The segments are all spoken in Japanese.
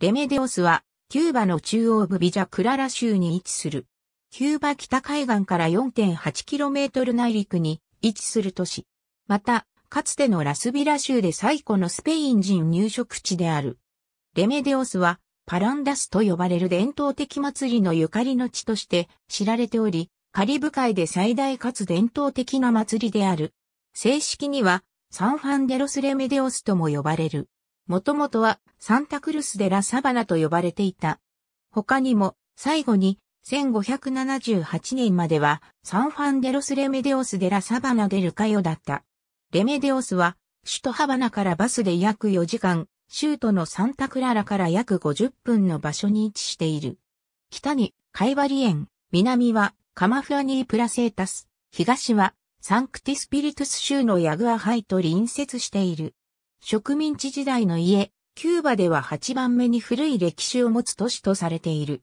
レメデオスは、キューバの中央部ビジャクララ州に位置する。キューバ北海岸から 4.8km 内陸に位置する都市。また、かつてのラスビラ州で最古のスペイン人入植地である。レメデオスは、パランダスと呼ばれる伝統的祭りのゆかりの地として知られており、カリブ海で最大かつ伝統的な祭りである。正式には、サンファンデロスレメデオスとも呼ばれる。もともとはサンタクルスデラ・サバナと呼ばれていた。他にも、最後に、1578年までは、サンファンデロス・レメデオス・デラ・サバナ・デル・カヨだった。レメデオスは、首都ハバナからバスで約4時間、州都のサンタクララから約50分の場所に位置している。北にカイバリ園、南はカマフラニープラセータス、東はサンクティスピリトゥス州のヤグアハイと隣接している。植民地時代の家、キューバでは8番目に古い歴史を持つ都市とされている。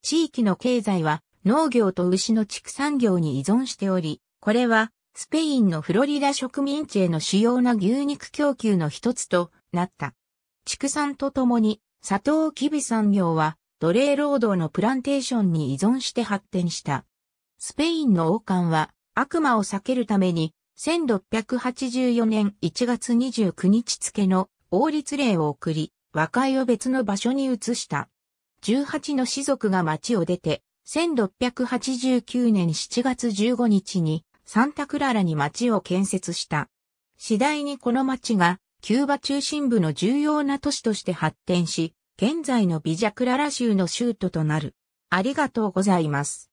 地域の経済は農業と牛の畜産業に依存しており、これはスペインのフロリダ植民地への主要な牛肉供給の一つとなった。畜産とともに、砂糖キビ産業は奴隷労働のプランテーションに依存して発展した。スペインの王冠は悪魔を避けるために1684年1月29日付の王立令を送り、和解を別の場所に移した。18の士族が町を出て、1689年7月15日にサンタクララに町を建設した。次第にこの町がキューバ中心部の重要な都市として発展し、現在のビジャクララ州の州都となる。ありがとうございます。